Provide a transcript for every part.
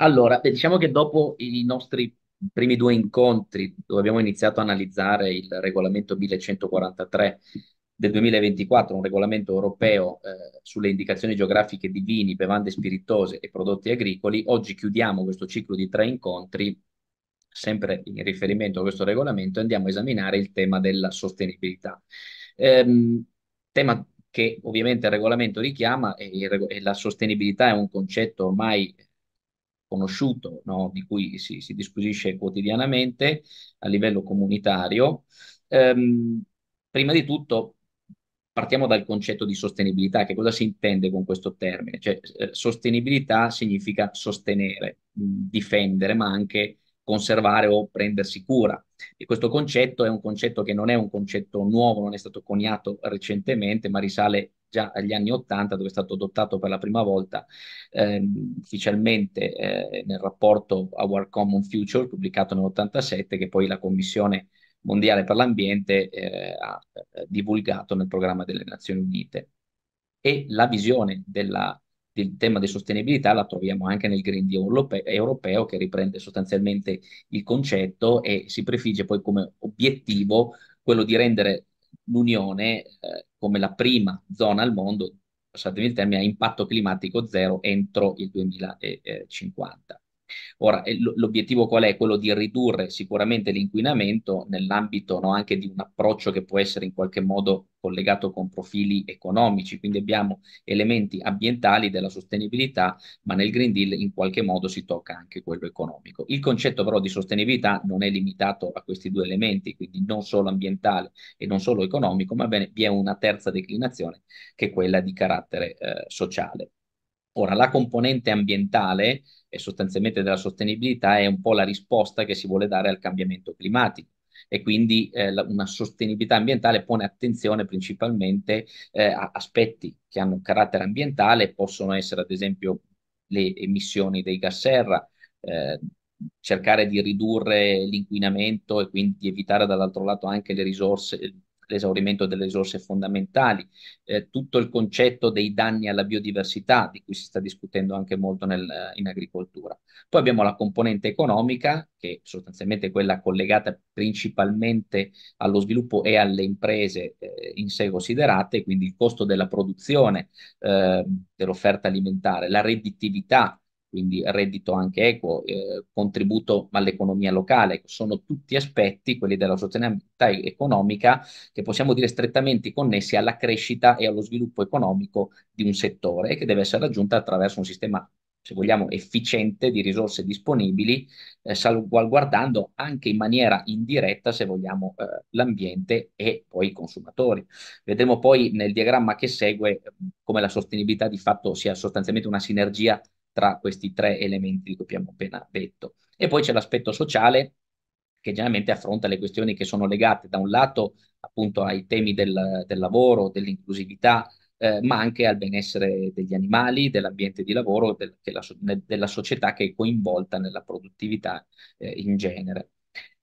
Allora, diciamo che dopo i nostri primi due incontri, dove abbiamo iniziato a analizzare il regolamento 1143 del 2024, un regolamento europeo eh, sulle indicazioni geografiche di vini, bevande spiritose e prodotti agricoli, oggi chiudiamo questo ciclo di tre incontri, sempre in riferimento a questo regolamento, e andiamo a esaminare il tema della sostenibilità. Ehm, tema che ovviamente il regolamento richiama e, il, e la sostenibilità è un concetto ormai conosciuto, no? di cui si, si disquisisce quotidianamente a livello comunitario. Ehm, prima di tutto partiamo dal concetto di sostenibilità, che cosa si intende con questo termine? Cioè, eh, sostenibilità significa sostenere, mm, difendere, ma anche conservare o prendersi cura. E questo concetto è un concetto che non è un concetto nuovo, non è stato coniato recentemente, ma risale già agli anni 80 dove è stato adottato per la prima volta ehm, ufficialmente eh, nel rapporto Our Common Future pubblicato nell'87 che poi la Commissione Mondiale per l'Ambiente eh, ha eh, divulgato nel programma delle Nazioni Unite. E la visione della, del tema di sostenibilità la troviamo anche nel Green Deal europeo, europeo che riprende sostanzialmente il concetto e si prefigge poi come obiettivo quello di rendere l'Unione eh, come la prima zona al mondo, passatemi il termine, a impatto climatico zero entro il 2050. Ora, eh, l'obiettivo qual è? Quello di ridurre sicuramente l'inquinamento nell'ambito no, anche di un approccio che può essere in qualche modo collegato con profili economici, quindi abbiamo elementi ambientali della sostenibilità, ma nel Green Deal in qualche modo si tocca anche quello economico. Il concetto però di sostenibilità non è limitato a questi due elementi, quindi non solo ambientale e non solo economico, ma bene, vi è una terza declinazione che è quella di carattere eh, sociale. Ora, la componente ambientale e sostanzialmente della sostenibilità è un po' la risposta che si vuole dare al cambiamento climatico e quindi eh, la, una sostenibilità ambientale pone attenzione principalmente eh, a aspetti che hanno un carattere ambientale, possono essere ad esempio le emissioni dei gas serra, eh, cercare di ridurre l'inquinamento e quindi evitare dall'altro lato anche le risorse, l'esaurimento delle risorse fondamentali, eh, tutto il concetto dei danni alla biodiversità, di cui si sta discutendo anche molto nel, eh, in agricoltura. Poi abbiamo la componente economica, che sostanzialmente è quella collegata principalmente allo sviluppo e alle imprese eh, in sé considerate, quindi il costo della produzione, eh, dell'offerta alimentare, la redditività quindi reddito anche equo, eh, contributo all'economia locale, sono tutti aspetti, quelli della sostenibilità economica, che possiamo dire strettamente connessi alla crescita e allo sviluppo economico di un settore e che deve essere raggiunta attraverso un sistema se vogliamo, efficiente di risorse disponibili, eh, salvaguardando anche in maniera indiretta, se vogliamo, eh, l'ambiente e poi i consumatori. Vedremo poi nel diagramma che segue eh, come la sostenibilità di fatto sia sostanzialmente una sinergia tra questi tre elementi di cui abbiamo appena detto. E poi c'è l'aspetto sociale che generalmente affronta le questioni che sono legate da un lato appunto ai temi del, del lavoro, dell'inclusività, eh, ma anche al benessere degli animali, dell'ambiente di lavoro, del, della, della, società che è coinvolta nella produttività eh, in genere.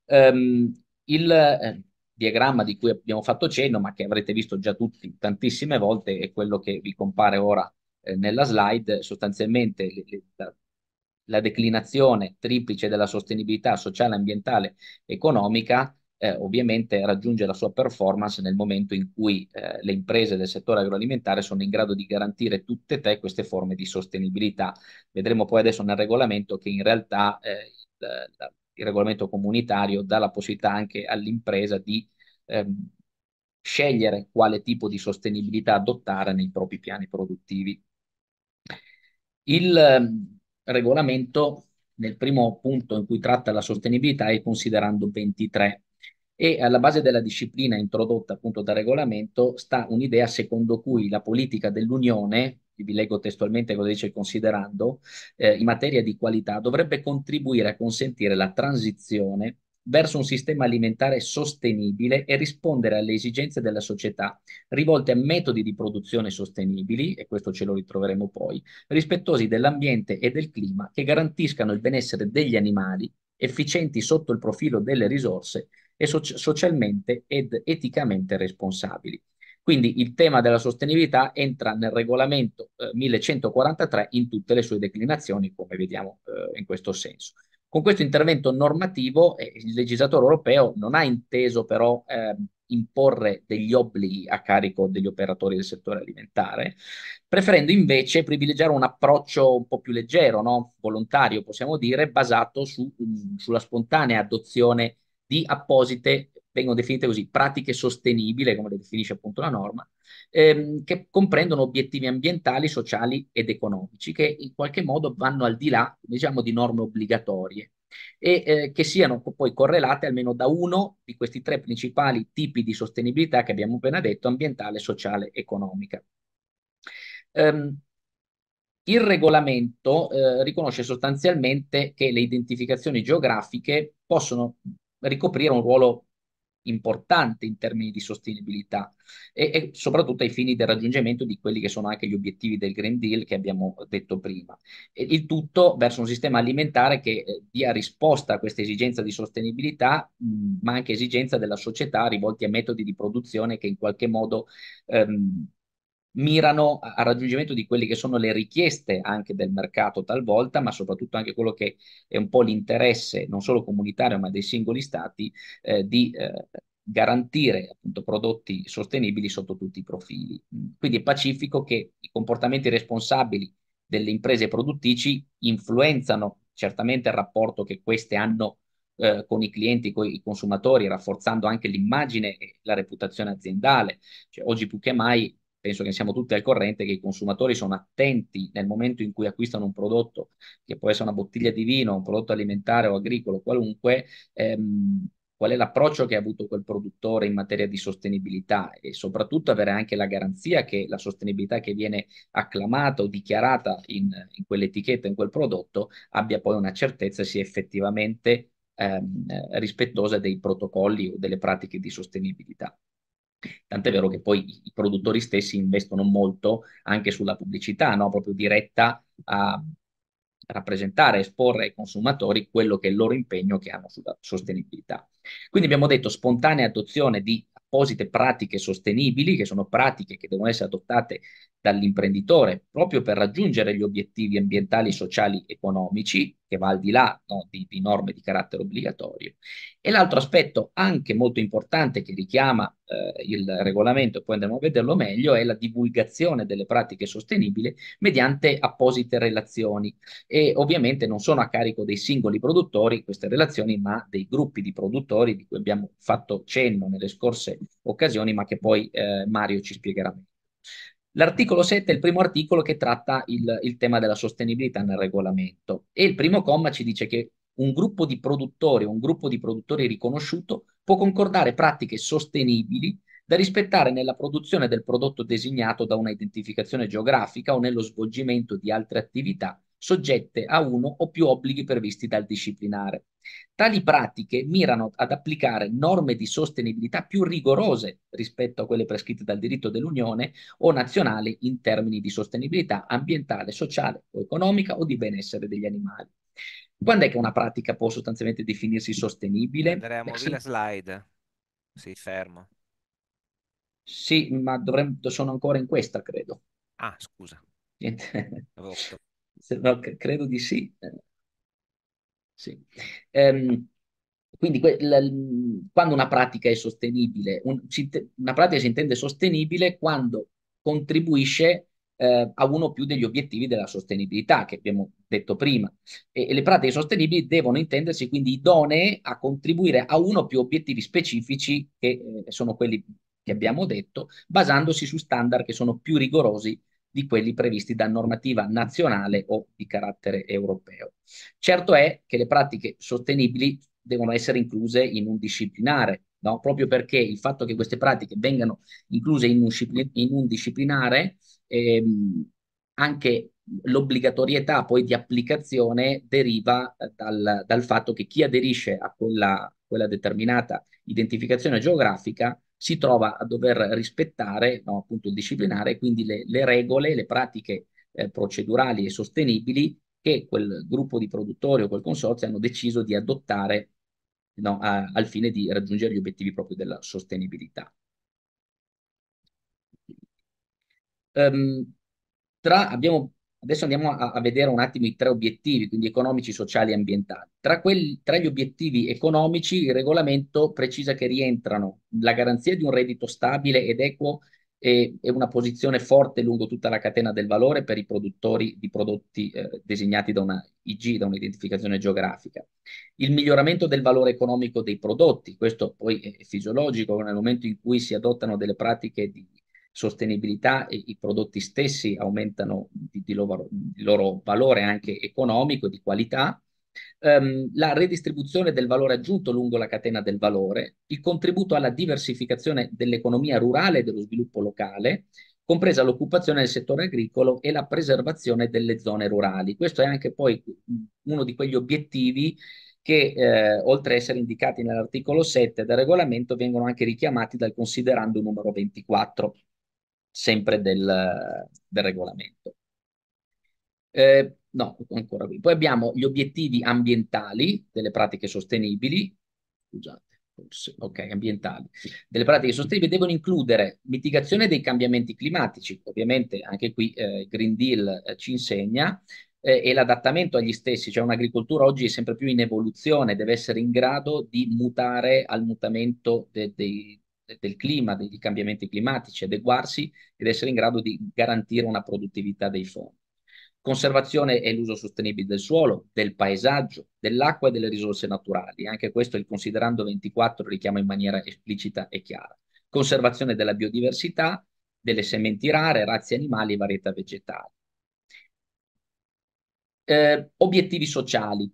Um, il eh, diagramma di cui abbiamo fatto cenno, ma che avrete visto già tutti tantissime volte, è quello che vi compare ora eh, nella slide, sostanzialmente le, le, la, la, declinazione triplice della sostenibilità sociale, ambientale, economica, eh, ovviamente raggiunge la sua performance nel momento in cui eh, le imprese del settore agroalimentare sono in grado di garantire tutte e tre queste forme di sostenibilità. Vedremo poi adesso nel regolamento che in realtà eh, il, il, regolamento comunitario dà la possibilità anche all'impresa di ehm, scegliere quale tipo di sostenibilità adottare nei propri piani produttivi. Il ehm, regolamento nel primo punto in cui tratta la sostenibilità è considerando 23 e alla base della disciplina introdotta appunto dal regolamento sta un'idea secondo cui la politica dell'Unione, vi leggo testualmente cosa dice considerando, eh, in materia di qualità dovrebbe contribuire a consentire la transizione verso un sistema alimentare sostenibile e rispondere alle esigenze della società rivolte a metodi di produzione sostenibili, e questo ce lo ritroveremo poi, rispettosi dell'ambiente e del clima che garantiscano il benessere degli animali, efficienti sotto il profilo delle risorse e so- socialmente ed eticamente responsabili. Quindi il tema della sostenibilità entra nel regolamento eh, 1143 in tutte le sue declinazioni, come vediamo eh, in questo senso. Con questo intervento normativo eh, il legislatore europeo non ha inteso però eh, imporre degli obblighi a carico degli operatori del settore alimentare, preferendo invece privilegiare un approccio un po' più leggero, no? volontario possiamo dire, basato su, mm, sulla spontanea adozione di apposite, vengono definite così, pratiche sostenibili, come le definisce appunto la norma, ehm, che comprendono obiettivi ambientali, sociali ed economici, che in qualche modo vanno al di là, diciamo, di norme obbligatorie e eh, che siano poi correlate almeno da uno di questi tre principali tipi di sostenibilità che abbiamo appena detto, ambientale, sociale, economica. Um, il regolamento eh, riconosce sostanzialmente che le identificazioni geografiche possono ricoprire un ruolo importante in termini di sostenibilità e, e, soprattutto ai fini del raggiungimento di quelli che sono anche gli obiettivi del Green Deal che abbiamo detto prima. E il tutto verso un sistema alimentare che eh, dia risposta a questa esigenza di sostenibilità, mh, ma anche esigenza della società rivolti a metodi di produzione che in qualche modo ehm, mirano al raggiungimento di quelle che sono le richieste anche del mercato talvolta, ma soprattutto anche quello che è un po' l'interesse non solo comunitario ma dei singoli stati eh, di eh, garantire appunto, prodotti sostenibili sotto tutti i profili. Mm. Quindi è pacifico che i comportamenti responsabili delle imprese produttrici influenzano certamente il rapporto che queste hanno eh, con i clienti, con i consumatori, rafforzando anche l'immagine e la reputazione aziendale. Cioè, oggi più che mai penso che siamo tutti al corrente che i consumatori sono attenti nel momento in cui acquistano un prodotto, che può essere una bottiglia di vino, un prodotto alimentare o agricolo, qualunque, ehm, qual è l'approccio che ha avuto quel produttore in materia di sostenibilità e soprattutto avere anche la garanzia che la sostenibilità che viene acclamata o dichiarata in, in quell'etichetta, in quel prodotto, abbia poi una certezza sia effettivamente ehm, rispettosa dei protocolli o delle pratiche di sostenibilità. Tant'è vero che poi i produttori stessi investono molto anche sulla pubblicità, no? proprio diretta a rappresentare, esporre ai consumatori quello che è il loro impegno che hanno sulla sostenibilità. Quindi abbiamo detto spontanea adozione di apposite pratiche sostenibili, che sono pratiche che devono essere adottate dall'imprenditore proprio per raggiungere gli obiettivi ambientali, sociali, economici, che va al di là no, di, di, norme di carattere obbligatorio. E l'altro aspetto anche molto importante che richiama eh, il regolamento, poi andremo a vederlo meglio, è la divulgazione delle pratiche sostenibili mediante apposite relazioni e ovviamente non sono a carico dei singoli produttori queste relazioni, ma dei gruppi di produttori di cui abbiamo fatto cenno nelle scorse occasioni, ma che poi eh, Mario ci spiegherà meglio. L'articolo 7 è il primo articolo che tratta il, il tema della sostenibilità nel regolamento e il primo comma ci dice che un gruppo di produttori o un gruppo di produttori riconosciuto può concordare pratiche sostenibili da rispettare nella produzione del prodotto designato da una identificazione geografica o nello svolgimento di altre attività soggette a uno o più obblighi previsti dal disciplinare. Tali pratiche mirano ad applicare norme di sostenibilità più rigorose rispetto a quelle prescritte dal diritto dell'Unione o nazionali in termini di sostenibilità ambientale, sociale o economica o di benessere degli animali. Quando è che una pratica può sostanzialmente definirsi sostenibile? Andremo via la slide. Sì, fermo. Sì, ma dovremmo, sono ancora in questa, credo. Ah, scusa. Niente. no, credo di sì. sì. Um, quindi la, quando una pratica è sostenibile, un, una pratica si intende sostenibile quando contribuisce eh, a uno o più degli obiettivi della sostenibilità che abbiamo detto prima. E, e le pratiche sostenibili devono intendersi quindi idonee a contribuire a uno o più obiettivi specifici che eh, sono quelli che abbiamo detto, basandosi su standard che sono più rigorosi di quelli previsti da normativa nazionale o di carattere europeo. Certo è che le pratiche sostenibili devono essere incluse in un disciplinare, no? proprio perché il fatto che queste pratiche vengano incluse in un, in un disciplinare, ehm, anche l'obbligatorietà poi di applicazione deriva dal, dal fatto che chi aderisce a quella, quella determinata identificazione geografica si trova a dover rispettare no, appunto il disciplinare, quindi le, le regole, le pratiche eh, procedurali e sostenibili che quel gruppo di produttori o quel consorzio hanno deciso di adottare no, a, al fine di raggiungere gli obiettivi proprio della sostenibilità. Um, tra, abbiamo Adesso andiamo a, a, vedere un attimo i tre obiettivi, quindi economici, sociali e ambientali. Tra, quelli, tra, gli obiettivi economici, il regolamento precisa che rientrano la garanzia di un reddito stabile ed equo e, e una posizione forte lungo tutta la catena del valore per i produttori di prodotti eh, designati da una IG, da un'identificazione geografica. Il miglioramento del valore economico dei prodotti, questo poi è fisiologico, nel momento in cui si adottano delle pratiche di sostenibilità e i prodotti stessi aumentano di, di loro, il loro valore anche economico, di qualità, ehm, la redistribuzione del valore aggiunto lungo la catena del valore, il contributo alla diversificazione dell'economia rurale e dello sviluppo locale, compresa l'occupazione del settore agricolo e la preservazione delle zone rurali. Questo è anche poi uno di quegli obiettivi che eh, oltre a essere indicati nell'articolo 7 del regolamento vengono anche richiamati dal considerando numero 24 sempre del, del regolamento. Eh, no, ancora qui. Poi abbiamo gli obiettivi ambientali delle pratiche sostenibili, scusate, forse, ok, ambientali, delle pratiche sostenibili devono includere mitigazione dei cambiamenti climatici, ovviamente anche qui eh, Green Deal eh, ci insegna, eh, e l'adattamento agli stessi, cioè un'agricoltura oggi è sempre più in evoluzione, deve essere in grado di mutare al mutamento de, de, del clima, dei cambiamenti climatici, adeguarsi ed essere in grado di garantire una produttività dei fondi. Conservazione e l'uso sostenibile del suolo, del paesaggio, dell'acqua e delle risorse naturali. Anche questo il considerando 24 richiama in maniera esplicita e chiara. Conservazione della biodiversità, delle sementi rare, razze animali e varietà vegetali. Eh, obiettivi sociali.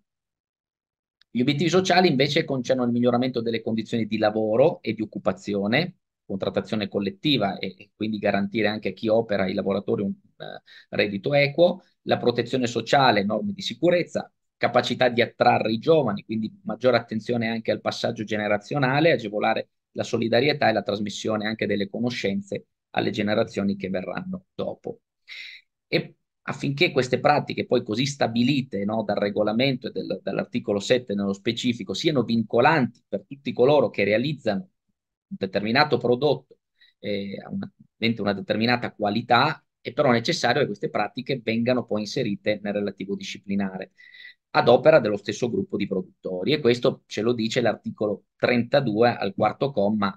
Gli obiettivi sociali invece concernono il miglioramento delle condizioni di lavoro e di occupazione, contrattazione collettiva e, quindi garantire anche a chi opera, ai lavoratori, un uh, reddito equo, la protezione sociale, norme di sicurezza, capacità di attrarre i giovani, quindi maggiore attenzione anche al passaggio generazionale, agevolare la solidarietà e la trasmissione anche delle conoscenze alle generazioni che verranno dopo. E affinché queste pratiche poi così stabilite no, dal regolamento e del, dall'articolo 7 nello specifico siano vincolanti per tutti coloro che realizzano un determinato prodotto eh, una, una determinata qualità, è però necessario che queste pratiche vengano poi inserite nel relativo disciplinare ad opera dello stesso gruppo di produttori e questo ce lo dice l'articolo 32 al quarto comma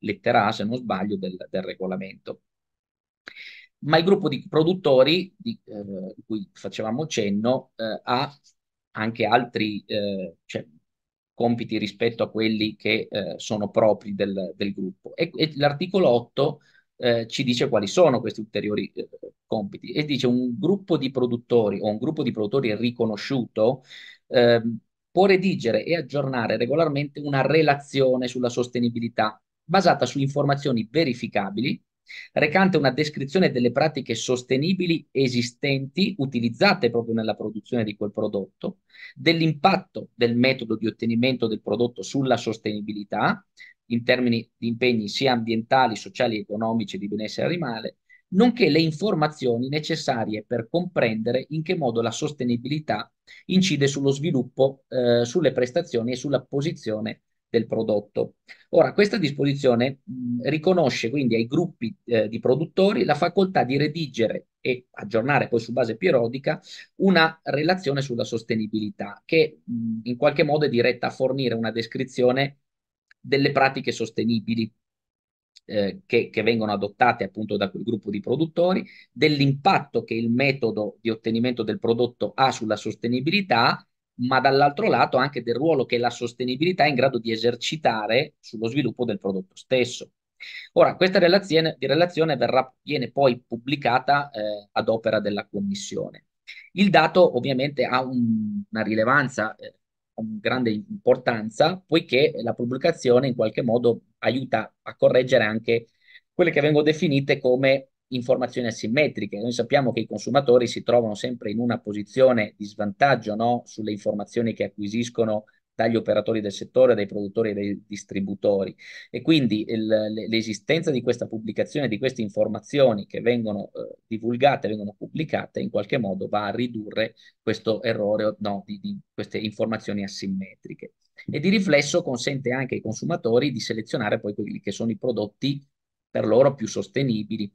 lettera A se non sbaglio del, del regolamento ma il gruppo di produttori di, eh, cui facevamo cenno eh, ha anche altri eh, cioè, compiti rispetto a quelli che eh, sono propri del, del gruppo. E, e l'articolo 8 eh, ci dice quali sono questi ulteriori eh, compiti e dice un gruppo di produttori o un gruppo di produttori riconosciuto ehm, può redigere e aggiornare regolarmente una relazione sulla sostenibilità basata su informazioni verificabili recante una descrizione delle pratiche sostenibili esistenti utilizzate proprio nella produzione di quel prodotto, dell'impatto del metodo di ottenimento del prodotto sulla sostenibilità in termini di impegni sia ambientali, sociali, economici di benessere animale, nonché le informazioni necessarie per comprendere in che modo la sostenibilità incide sullo sviluppo, eh, sulle prestazioni e sulla posizione del prodotto. Ora, questa disposizione riconosce quindi ai gruppi eh, di produttori la facoltà di redigere e aggiornare poi su base periodica una relazione sulla sostenibilità che mh, in qualche modo è diretta a fornire una descrizione delle pratiche sostenibili eh, che, che, vengono adottate appunto da quel gruppo di produttori, dell'impatto che il metodo di ottenimento del prodotto ha sulla sostenibilità ma dall'altro lato anche del ruolo che la sostenibilità è in grado di esercitare sullo sviluppo del prodotto stesso. Ora, questa relazione, di relazione verrà, viene poi pubblicata eh, ad opera della Commissione. Il dato ovviamente ha un, una rilevanza, eh, una grande importanza, poiché la pubblicazione in qualche modo aiuta a correggere anche quelle che vengono definite come informazioni asimmetriche. Noi sappiamo che i consumatori si trovano sempre in una posizione di svantaggio no? sulle informazioni che acquisiscono dagli operatori del settore, dai produttori e dai distributori. E quindi il, l'esistenza di questa pubblicazione, di queste informazioni che vengono eh, divulgate, vengono pubblicate, in qualche modo va a ridurre questo errore no, di, di queste informazioni asimmetriche. E di riflesso consente anche ai consumatori di selezionare poi quelli che sono i prodotti per loro più sostenibili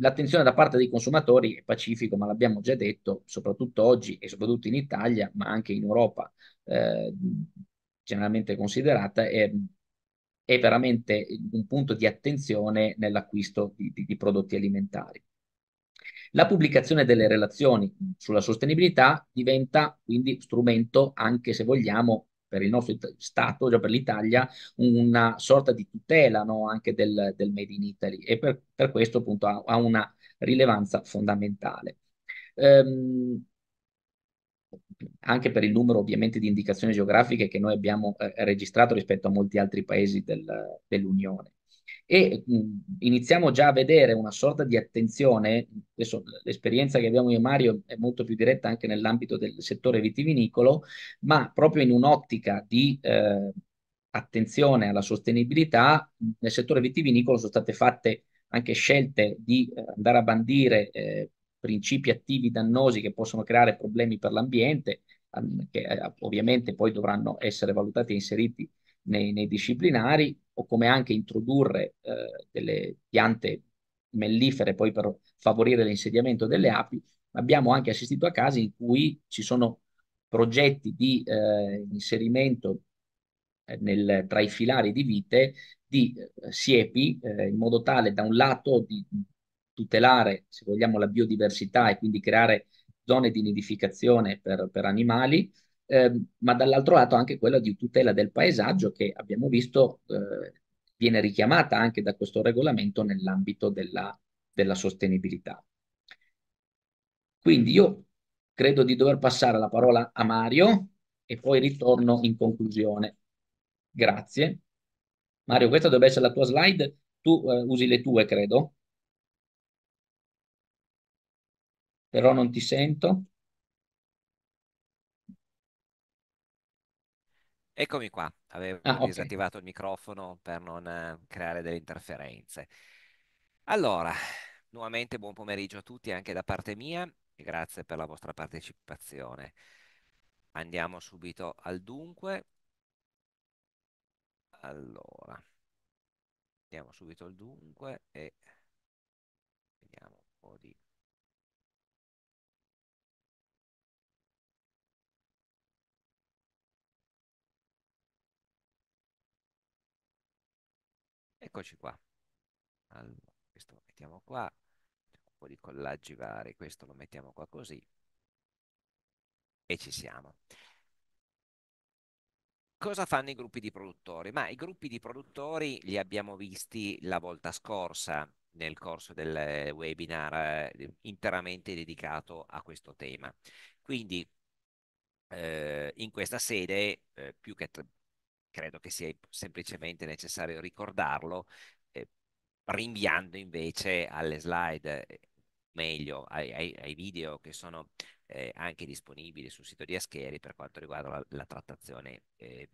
l'attenzione da parte dei consumatori è pacifico, ma l'abbiamo già detto, soprattutto oggi e soprattutto in Italia, ma anche in Europa eh, generalmente considerata, è, è, veramente un punto di attenzione nell'acquisto di, di, di prodotti alimentari. La pubblicazione delle relazioni sulla sostenibilità diventa quindi strumento, anche se vogliamo, per il nostro Stato, già per l'Italia, una sorta di tutela no? anche del, del, Made in Italy e per, per questo appunto ha, ha, una rilevanza fondamentale. Ehm, anche per il numero ovviamente di indicazioni geografiche che noi abbiamo eh, registrato rispetto a molti altri paesi del, dell'Unione e mh, iniziamo già a vedere una sorta di attenzione, adesso l'esperienza che abbiamo io e Mario è molto più diretta anche nell'ambito del settore vitivinicolo, ma proprio in un'ottica di eh, attenzione alla sostenibilità, nel settore vitivinicolo sono state fatte anche scelte di eh, andare a bandire eh, principi attivi dannosi che possono creare problemi per l'ambiente, che eh, ovviamente poi dovranno essere valutati e inseriti nei, nei disciplinari o come anche introdurre eh, delle piante mellifere poi per favorire l'insediamento delle api, abbiamo anche assistito a casi in cui ci sono progetti di eh, inserimento eh, nel, tra i filari di vite di eh, siepi eh, in modo tale da un lato di tutelare, se vogliamo, la biodiversità e quindi creare zone di nidificazione per, per animali, Ehm, ma dall'altro lato anche quella di tutela del paesaggio che abbiamo visto eh, viene richiamata anche da questo regolamento nell'ambito della, della sostenibilità. Quindi io credo di dover passare la parola a Mario e poi ritorno in conclusione. Grazie. Mario, questa dovrebbe essere la tua slide, tu eh, usi le tue, credo. Però non ti sento. Eccomi qua, avevo Ah, ok. disattivato il microfono per non eh, creare delle interferenze. Allora, nuovamente buon pomeriggio a tutti anche da parte mia e grazie per la vostra partecipazione. Andiamo subito al dunque. Allora, andiamo subito al dunque e vediamo un po' di Eccoci qua. Allora, questo lo mettiamo qua, un po' di collaggi vari, questo lo mettiamo qua così e ci siamo. Cosa fanno i gruppi di produttori? Ma i gruppi di produttori li abbiamo visti la volta scorsa nel corso del webinar eh, interamente dedicato a questo tema. Quindi eh, in questa sede, eh, più che credo che sia semplicemente necessario ricordarlo, eh, rinviando invece alle slide, eh, meglio ai, ai, ai, video che sono eh, anche disponibili sul sito di Ascheri per quanto riguarda la, la trattazione eh,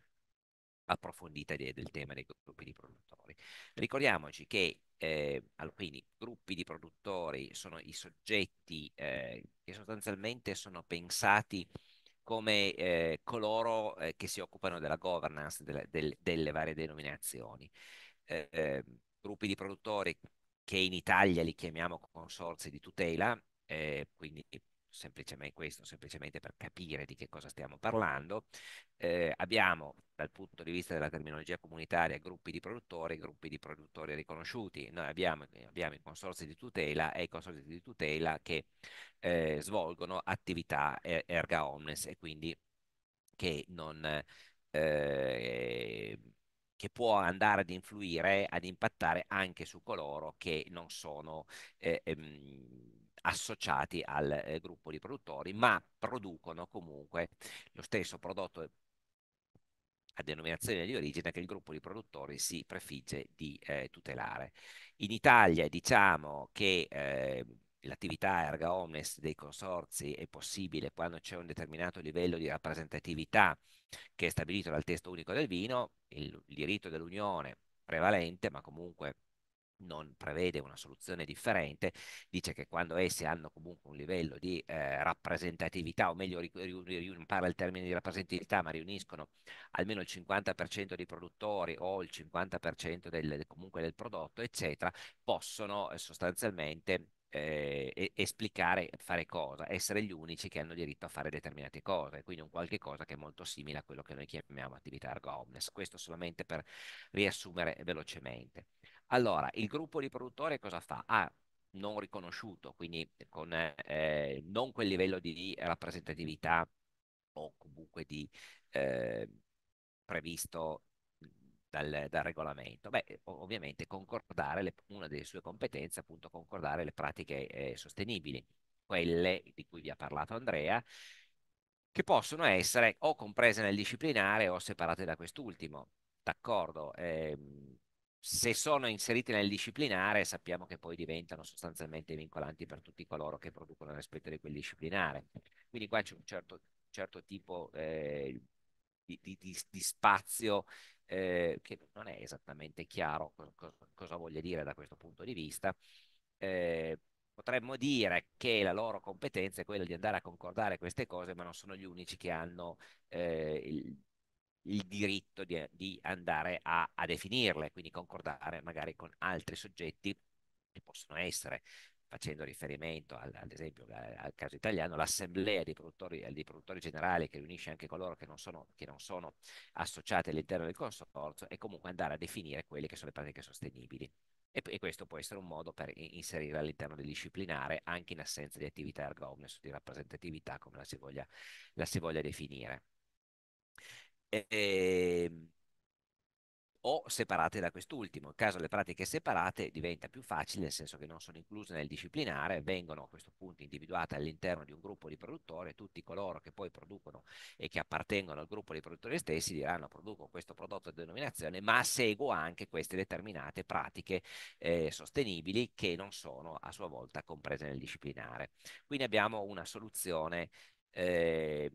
approfondita de, del tema dei gruppi di produttori. Ricordiamoci che eh, alcuni gruppi di produttori sono i soggetti che sostanzialmente sono pensati come eh, coloro eh, che si occupano della governance delle, delle, delle varie denominazioni. Eh, ehm, gruppi di produttori che in Italia li chiamiamo consorzi di tutela, eh, quindi semplicemente questo, semplicemente per capire di che cosa stiamo parlando. Eh, abbiamo dal punto di vista della terminologia comunitaria gruppi di produttori, gruppi di produttori riconosciuti. Noi abbiamo, abbiamo i consorzi di tutela e i consorzi di tutela che eh, svolgono attività eh, erga omnes e quindi che non... Eh, che può andare ad influire, ad impattare anche su coloro che non sono eh, ehm, associati al eh, gruppo di produttori, ma producono comunque lo stesso prodotto a denominazione di origine che il gruppo di produttori si prefigge di eh, tutelare. In Italia diciamo che eh, l'attività erga omnes dei consorzi è possibile quando c'è un determinato livello di rappresentatività che è stabilito dal testo unico del vino, il diritto dell'Unione prevalente, ma comunque non prevede una soluzione differente, dice che quando essi hanno comunque un livello di eh, rappresentatività, o meglio, non parla il termine di rappresentatività, ma riuniscono almeno il 50% dei produttori o il 50% del, comunque del prodotto, eccetera, possono eh, sostanzialmente eh, esplicare fare cosa, essere gli unici che hanno diritto a fare determinate cose, quindi un qualche cosa che è molto simile a quello che noi chiamiamo attività ergo omnes. Questo solamente per riassumere velocemente. Allora, il gruppo di produttori cosa fa? Ah, non riconosciuto, quindi con eh, non quel livello di rappresentatività o comunque di eh, previsto dal, dal, regolamento. Beh, eh, ovviamente concordare le, una delle sue competenze, appunto, concordare le pratiche eh, sostenibili, quelle di cui vi ha parlato Andrea, che possono essere o comprese nel disciplinare o separate da quest'ultimo. D'accordo, Eh, se sono inseriti nel disciplinare sappiamo che poi diventano sostanzialmente vincolanti per tutti coloro che producono rispetto di quel disciplinare. Quindi qua c'è un certo, certo tipo eh, di, di, di, spazio eh, che non è esattamente chiaro co- cosa voglia dire da questo punto di vista. Eh, potremmo dire che la loro competenza è quella di andare a concordare queste cose, ma non sono gli unici che hanno eh, il il diritto di, di andare a, a, definirle, quindi concordare magari con altri soggetti che possono essere, facendo riferimento al, ad esempio al, eh, al caso italiano, l'assemblea dei produttori, eh, dei produttori, generali che riunisce anche coloro che non, sono, che non sono associati all'interno del consorzio e comunque andare a definire quelle che sono le pratiche sostenibili. E, e questo può essere un modo per inserire all'interno del disciplinare anche in assenza di attività erga o di rappresentatività come la si voglia, la si voglia definire eh, o separate da quest'ultimo. In caso delle pratiche separate diventa più facile, nel senso che non sono incluse nel disciplinare, vengono a questo punto individuate all'interno di un gruppo di produttori, tutti coloro che poi producono e che appartengono al gruppo di produttori stessi diranno produco questo prodotto a denominazione, ma seguo anche queste determinate pratiche eh, sostenibili che non sono a sua volta comprese nel disciplinare. Quindi abbiamo una soluzione eh,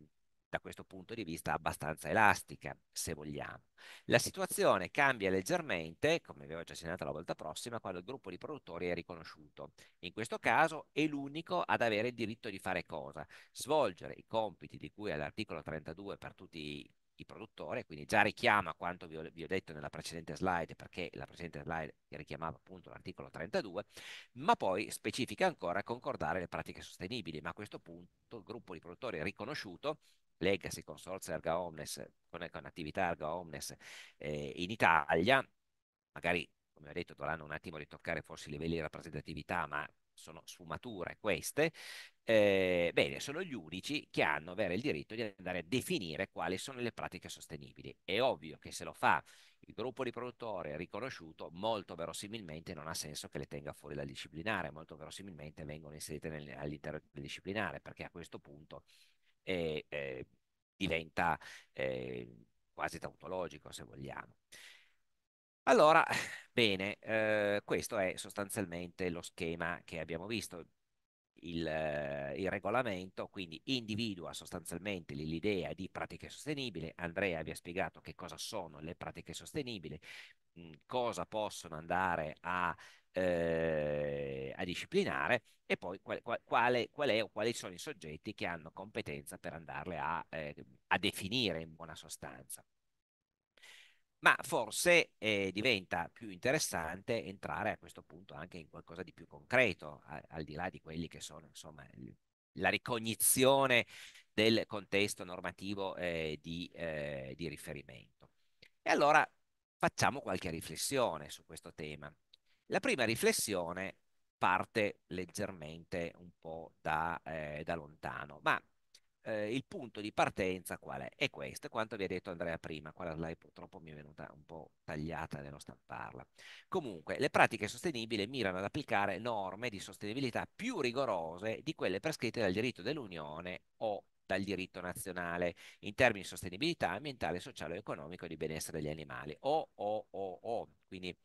da questo punto di vista abbastanza elastica, se vogliamo. La situazione cambia leggermente, come avevo già segnalato la volta prossima, quando il gruppo di produttori è riconosciuto. In questo caso è l'unico ad avere il diritto di fare cosa? Svolgere i compiti di cui è l'articolo 32 per tutti i produttori, quindi già richiama quanto vi ho, vi ho detto nella precedente slide, perché la precedente slide richiamava appunto l'articolo 32, ma poi specifica ancora concordare le pratiche sostenibili, ma a questo punto il gruppo di produttori riconosciuto legacy consorzio Erga Omnes, con, attività Erga Omnes eh, in Italia, magari come ho detto dovranno un attimo ritoccare forse i livelli di rappresentatività, ma sono sfumature queste, eh, bene, sono gli unici che hanno avere il diritto di andare a definire quali sono le pratiche sostenibili. È ovvio che se lo fa il gruppo di produttore riconosciuto, molto verosimilmente non ha senso che le tenga fuori dal disciplinare, molto verosimilmente vengono inserite nel, all'interno del disciplinare, perché a questo punto e eh, diventa eh, quasi tautologico, se vogliamo. Allora, bene, eh, questo è sostanzialmente lo schema che abbiamo visto. Il, eh, il regolamento quindi individua sostanzialmente l'idea di pratiche sostenibili. Andrea vi ha spiegato che cosa sono le pratiche sostenibili, mh, cosa possono andare a eh, a disciplinare e poi qual, quale, qual è quali sono i soggetti che hanno competenza per andarle a, eh, a definire in buona sostanza. Ma forse eh, diventa più interessante entrare a questo punto anche in qualcosa di più concreto, a, al di là di quelli che sono insomma, la ricognizione del contesto normativo eh, di, eh, di riferimento. E allora facciamo qualche riflessione su questo tema. La prima riflessione parte leggermente un po' da, eh, da lontano, ma eh, il punto di partenza qual è? È questo, quanto vi ha detto Andrea prima, quella slide purtroppo mi è venuta un po' tagliata nello stamparla. Comunque, le pratiche sostenibili mirano ad applicare norme di sostenibilità più rigorose di quelle prescritte dal diritto dell'Unione o dal diritto nazionale in termini di sostenibilità ambientale, sociale, economico e di benessere degli animali. O, o, o, o. Quindi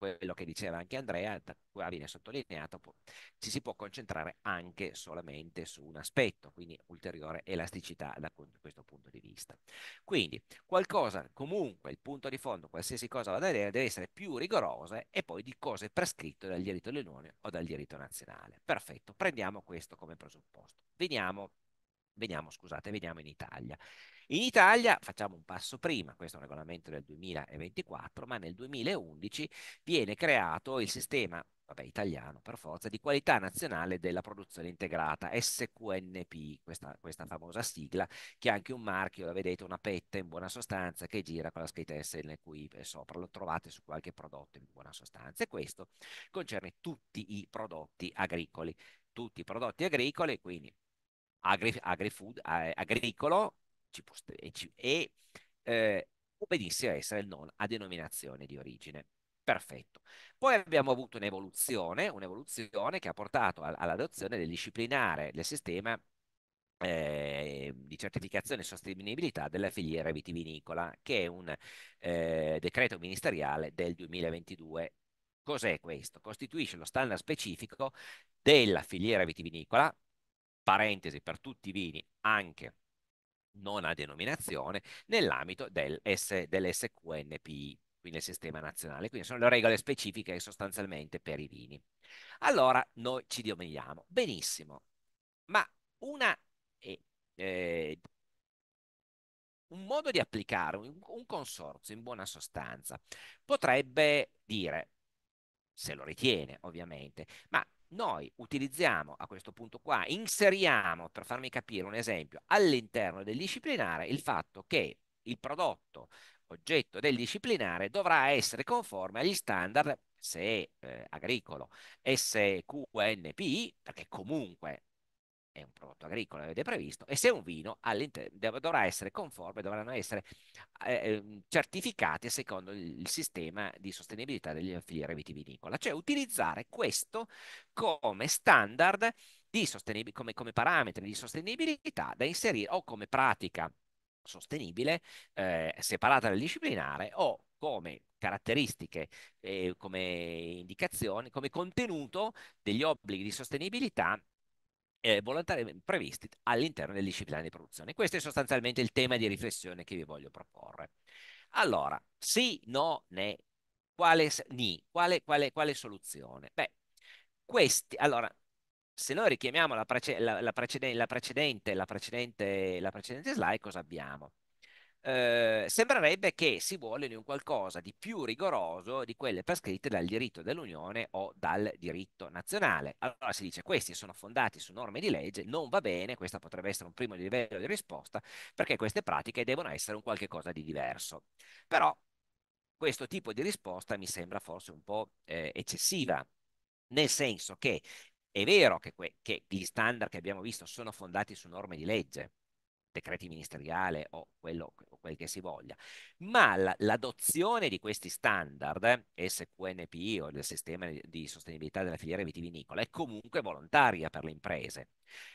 quello che diceva anche Andrea, da qua viene sottolineato, ci si può concentrare anche solamente su un aspetto, quindi ulteriore elasticità da questo punto di vista. Quindi qualcosa, comunque, il punto di fondo, qualsiasi cosa vada a bene, deve essere più rigorosa e poi di cose prescritte dal diritto dell'Unione o dal diritto nazionale. Perfetto, prendiamo questo come presupposto. Veniamo Veniamo, scusate, veniamo in Italia. In Italia facciamo un passo prima, questo è un regolamento del 2024, ma nel 2011 viene creato il sistema vabbè, italiano per forza, di qualità nazionale della produzione integrata, SQNP, questa, questa, famosa sigla, che è anche un marchio, la vedete, una petta in buona sostanza che gira con la scritta SNQI eh, sopra, lo trovate su qualche prodotto in buona sostanza e questo concerne tutti i prodotti agricoli tutti i prodotti agricoli, quindi agri, agri food, agricolo e, e eh, obbedisse essere il non a denominazione di origine. Perfetto. Poi abbiamo avuto un'evoluzione, un'evoluzione che ha portato all'adozione del disciplinare del sistema eh, di certificazione e sostenibilità della filiera vitivinicola, che è un eh, decreto ministeriale del 2022. Cos'è questo? Costituisce lo standard specifico della filiera vitivinicola parentesi per tutti i vini, anche non a denominazione, nell'ambito del dell'SQNPI, quindi il sistema nazionale. Quindi sono le regole specifiche sostanzialmente per i vini. Allora noi ci domandiamo Benissimo, ma una, eh, eh, un modo di applicare un, un consorzio in buona sostanza potrebbe dire se lo ritiene ovviamente, ma noi utilizziamo a questo punto qua, inseriamo, per farmi capire un esempio, all'interno del disciplinare il fatto che il prodotto oggetto del disciplinare dovrà essere conforme agli standard se eh, agricolo SQNPI, perché comunque è un prodotto agricolo, avete previsto, e se è un vino dovrà essere conforme, dovranno essere eh, ehm, certificate secondo il, sistema di sostenibilità della filiera vitivinicola, cioè utilizzare questo come standard, di sostenib- come, come parametri di sostenibilità da inserire o come pratica sostenibile eh, separata dal disciplinare o come caratteristiche, eh, come indicazioni, come contenuto degli obblighi di sostenibilità eh, volontariamente previsti all'interno delle discipline di produzione. Questo è sostanzialmente il tema di riflessione che vi voglio proporre. Allora, sì, no, né, quale, ni, quale, quale, quale soluzione? Beh, questi, allora, se noi richiamiamo la, prece, la, la, precedente, la, precedente, la precedente slide, cosa abbiamo? Ehm, sembrerebbe che si vuole in un qualcosa di più rigoroso di quelle prescritte dal diritto dell'Unione o dal diritto nazionale. Allora si dice questi sono fondati su norme di legge, non va bene, questo potrebbe essere un primo livello di risposta, perché queste pratiche devono essere un qualche cosa di diverso. Però questo tipo di risposta mi sembra forse un po' eh, eccessiva, nel senso che è vero che, que- che gli standard che abbiamo visto sono fondati su norme di legge, decreti ministeriali o quello, quel che si voglia, ma l'adozione di questi standard, eh, SQNPI o del sistema di sostenibilità della filiera vitivinicola, è comunque volontaria per le imprese.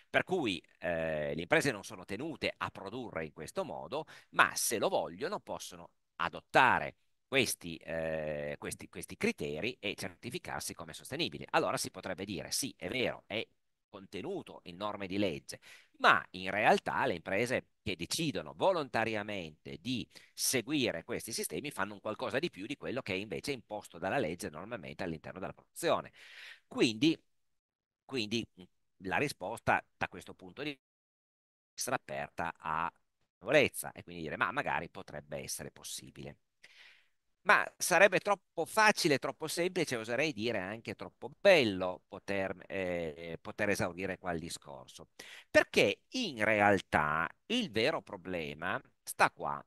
Per cui eh, le imprese non sono tenute a produrre in questo modo, ma se lo vogliono possono adottare questi, eh, questi, questi, criteri e certificarsi come sostenibili. Allora si potrebbe dire sì, è vero, è contenuto in norme di legge, ma in realtà le imprese che decidono volontariamente di seguire questi sistemi fanno un qualcosa di più di quello che è invece imposto dalla legge normalmente all'interno della produzione. Quindi, quindi la risposta da questo punto di vista è aperta a e quindi dire ma magari potrebbe essere possibile ma sarebbe troppo facile, troppo semplice, oserei dire anche troppo bello poter, eh, poter esaurire quel discorso. Perché in realtà il vero problema sta qua.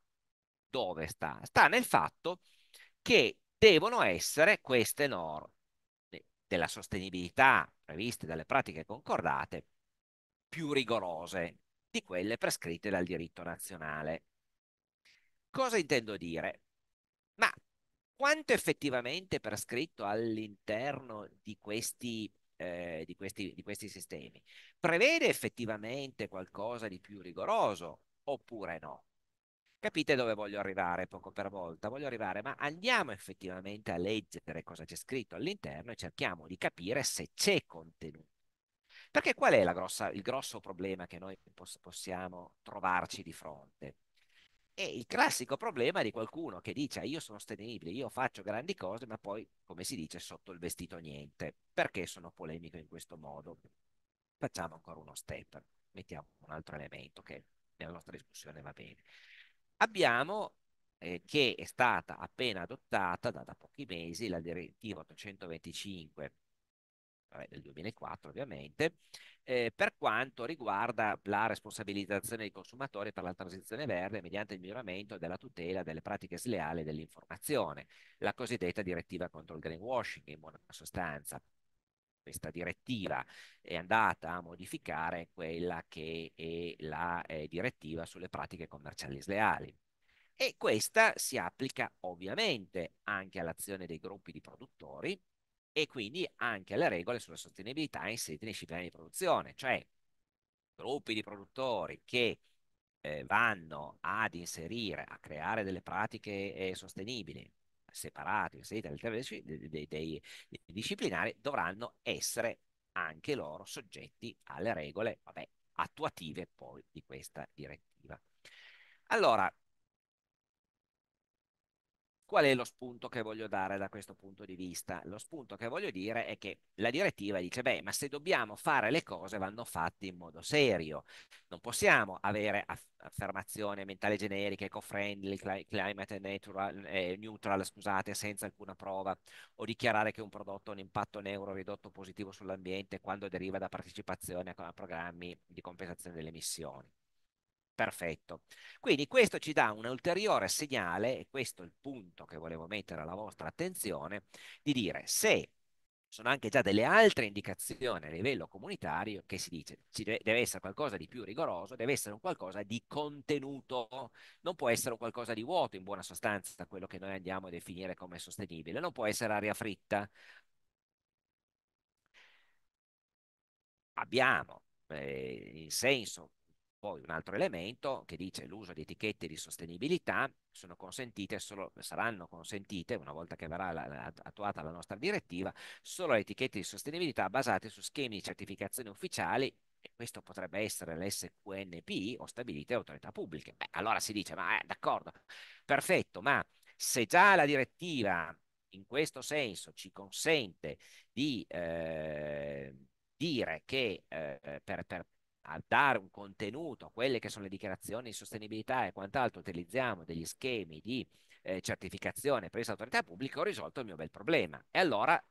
Dove sta? Sta nel fatto che devono essere queste norme della sostenibilità previste dalle pratiche concordate più rigorose di quelle prescritte dal diritto nazionale. Cosa intendo dire? quanto effettivamente per scritto all'interno di questi, eh, di, questi, di questi sistemi prevede effettivamente qualcosa di più rigoroso oppure no? Capite dove voglio arrivare poco per volta? Voglio arrivare, ma andiamo effettivamente a leggere cosa c'è scritto all'interno e cerchiamo di capire se c'è contenuto. Perché qual è grossa, il grosso problema che noi possiamo trovarci di fronte? È il classico problema di qualcuno che dice ah, io sono sostenibile, io faccio grandi cose, ma poi, come si dice, sotto il vestito niente. Perché sono polemico in questo modo? Facciamo ancora uno step, mettiamo un altro elemento che nella nostra discussione va bene. Abbiamo eh, che è stata appena adottata da, da pochi mesi la direttiva 825 del 2004 ovviamente, eh, per quanto riguarda la responsabilizzazione dei consumatori per la transizione verde mediante il miglioramento della tutela delle pratiche sleali dell'informazione, la cosiddetta direttiva contro il greenwashing in buona sostanza. Questa direttiva è andata a modificare quella che è la eh, direttiva sulle pratiche commerciali sleali. E questa si applica ovviamente anche all'azione dei gruppi di produttori, e quindi anche le regole sulla sostenibilità inserite nei piani di produzione, cioè gruppi di produttori che eh, vanno ad inserire, a creare delle pratiche eh, sostenibili separate, inserite all'interno dei, dei, dei, dei, disciplinari, dovranno essere anche loro soggetti alle regole vabbè, attuative poi di questa direttiva. Allora, Qual è lo spunto che voglio dare da questo punto di vista? Lo spunto che voglio dire è che la direttiva dice, beh, ma se dobbiamo fare le cose vanno fatte in modo serio. Non possiamo avere affermazioni mentali generiche, eco-friendly, climate natural, eh, neutral, scusate, senza alcuna prova, o dichiarare che un prodotto ha un impatto neuro ridotto positivo sull'ambiente quando deriva da partecipazione a programmi di compensazione delle emissioni. Perfetto. Quindi questo ci dà un ulteriore segnale, e questo è il punto che volevo mettere alla vostra attenzione, di dire se sono anche già delle altre indicazioni a livello comunitario che si dice ci deve, essere qualcosa di più rigoroso, deve essere un qualcosa di contenuto, non può essere un qualcosa di vuoto in buona sostanza quello che noi andiamo a definire come sostenibile, non può essere aria fritta. Abbiamo eh, in senso poi un altro elemento che dice l'uso di etichette di sostenibilità sono consentite solo, saranno consentite, una volta che verrà la, attuata la nostra direttiva, solo le etichette di sostenibilità basate su schemi di certificazione ufficiali e questo potrebbe essere l'SQNP o stabilite autorità pubbliche. Beh, allora si dice, ma eh, d'accordo, perfetto, ma se già la direttiva in questo senso ci consente di eh, dire che eh, per, per a dare un contenuto a quelle che sono le dichiarazioni di sostenibilità e quant'altro utilizziamo degli schemi di eh, certificazione presso l'autorità pubblica, ho risolto il mio bel problema. E allora,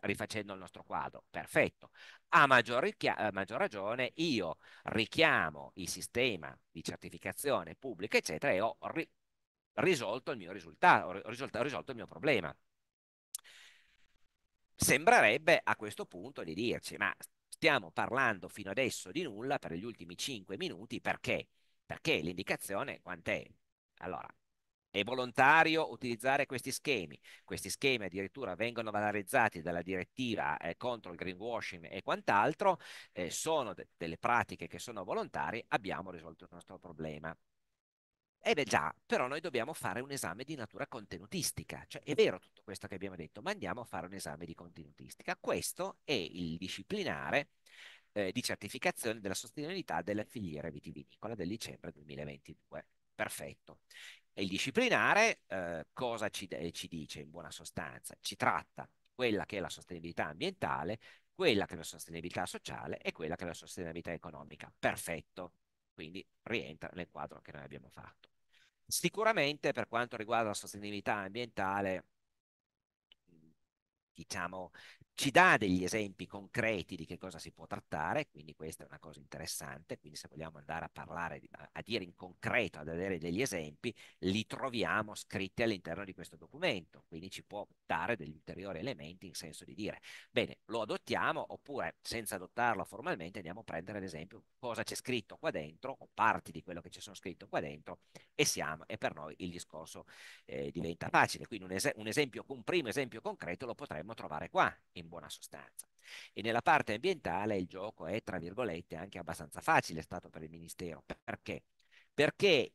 rifacendo il nostro quadro, perfetto. A maggior, richia- a maggior ragione io richiamo il sistema di certificazione pubblica, eccetera, e ho ri- risolto il mio risultato, ho, risolta- ho risolto il mio problema sembrerebbe a questo punto di dirci, ma stiamo parlando fino adesso di nulla per gli ultimi 5 minuti perché? Perché l'indicazione quant'è? Allora, è volontario utilizzare questi schemi. Questi schemi addirittura vengono valorizzati dalla direttiva eh, contro il greenwashing e quant'altro, eh, sono de- delle pratiche che sono volontarie, abbiamo risolto il nostro problema. Eh beh già, però noi dobbiamo fare un esame di natura contenutistica, cioè è vero tutto questo che abbiamo detto, ma andiamo a fare un esame di contenutistica. Questo è il disciplinare eh, di certificazione della sostenibilità della filiera vitivinicola del dicembre 2022. Perfetto. E il disciplinare eh, cosa ci, eh, ci dice in buona sostanza? Ci tratta quella che è la sostenibilità ambientale, quella che è la sostenibilità sociale e quella che è la sostenibilità economica. Perfetto. Quindi rientra nel quadro che noi abbiamo fatto. Sicuramente per quanto riguarda la sostenibilità ambientale, diciamo, ci dà degli esempi concreti di che cosa si può trattare, quindi questa è una cosa interessante, quindi se vogliamo andare a parlare, a dire in concreto, ad avere degli esempi, li troviamo scritti all'interno di questo documento, quindi ci può dare degli ulteriori elementi in senso di dire, bene, lo adottiamo oppure senza adottarlo formalmente andiamo a prendere ad esempio cosa c'è scritto qua dentro o parti di quello che ci sono scritto qua dentro e siamo, e per noi il discorso eh, diventa facile, quindi un, es- un esempio, un primo esempio concreto lo potremmo trovare qua, in in buona sostanza. E nella parte ambientale il gioco è, tra virgolette, anche abbastanza facile, è stato per il Ministero. Perché? Perché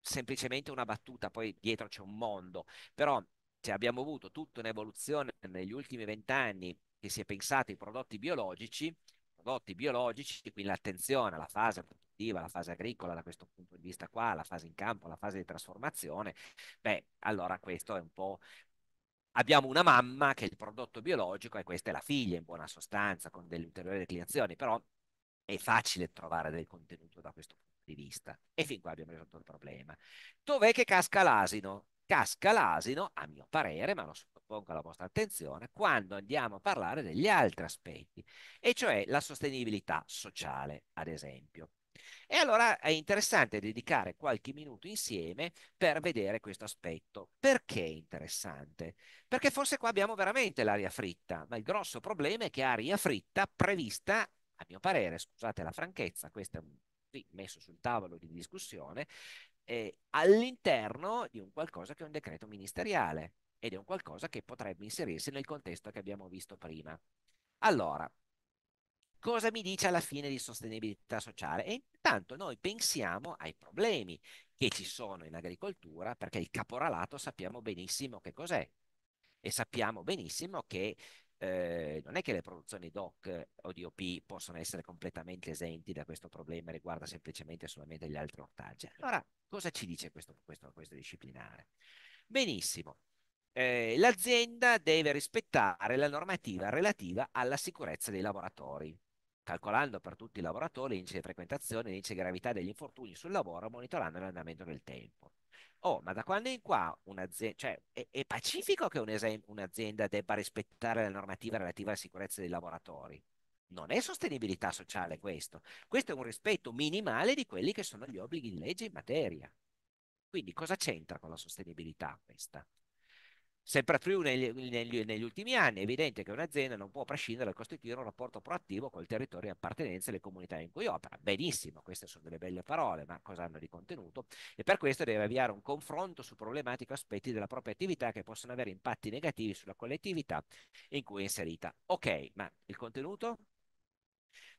semplicemente una battuta, poi dietro c'è un mondo, però cioè, abbiamo avuto tutta un'evoluzione negli ultimi vent'anni che si è pensato ai prodotti biologici, prodotti biologici, quindi l'attenzione alla fase produttiva, alla fase agricola da questo punto di vista qua, alla fase in campo, la fase di trasformazione, beh, allora questo è un po' abbiamo una mamma che è il prodotto biologico e questa è la figlia in buona sostanza con delle ulteriori declinazioni, però è facile trovare del contenuto da questo punto di vista e fin qua abbiamo risolto il problema. Dov'è che casca l'asino? Casca l'asino, a mio parere, ma lo sottopongo alla vostra attenzione, quando andiamo a parlare degli altri aspetti, e cioè la sostenibilità sociale, ad esempio. E allora è interessante dedicare qualche minuto insieme per vedere questo aspetto. Perché è interessante? Perché forse qua abbiamo veramente l'aria fritta, ma il grosso problema è che aria fritta prevista, a mio parere, scusate la franchezza, questo è un, sì, messo sul tavolo di discussione, eh, all'interno di un qualcosa che è un decreto ministeriale ed è un qualcosa che potrebbe inserirsi nel contesto che abbiamo visto prima. Allora, cosa mi dice alla fine di sostenibilità sociale? E intanto noi pensiamo ai problemi che ci sono in agricoltura, perché il caporalato sappiamo benissimo che cos'è e sappiamo benissimo che eh, non è che le produzioni DOC o DOP possono essere completamente esenti da questo problema, riguarda semplicemente e solamente gli altri ortaggi. Allora, cosa ci dice questo, questo, questo disciplinare? Benissimo, eh, l'azienda deve rispettare la normativa relativa alla sicurezza dei lavoratori calcolando per tutti i lavoratori l'indice di frequentazione, l'indice di gravità degli infortuni sul lavoro, monitorando l'andamento del tempo. Oh, ma da quando in qua un'azienda, cioè è, è pacifico che un'azienda debba rispettare la normativa relativa alla sicurezza dei lavoratori? Non è sostenibilità sociale questo, questo è un rispetto minimale di quelli che sono gli obblighi di legge in materia. Quindi cosa c'entra con la sostenibilità questa? Sempre più negli, negli, negli, ultimi anni è evidente che un'azienda non può prescindere dal costituire un rapporto proattivo col territorio di appartenenza e le comunità in cui opera. Benissimo, queste sono delle belle parole, ma cosa hanno di contenuto? E per questo deve avviare un confronto su problematiche aspetti della propria attività che possono avere impatti negativi sulla collettività in cui è inserita. Ok, ma il contenuto?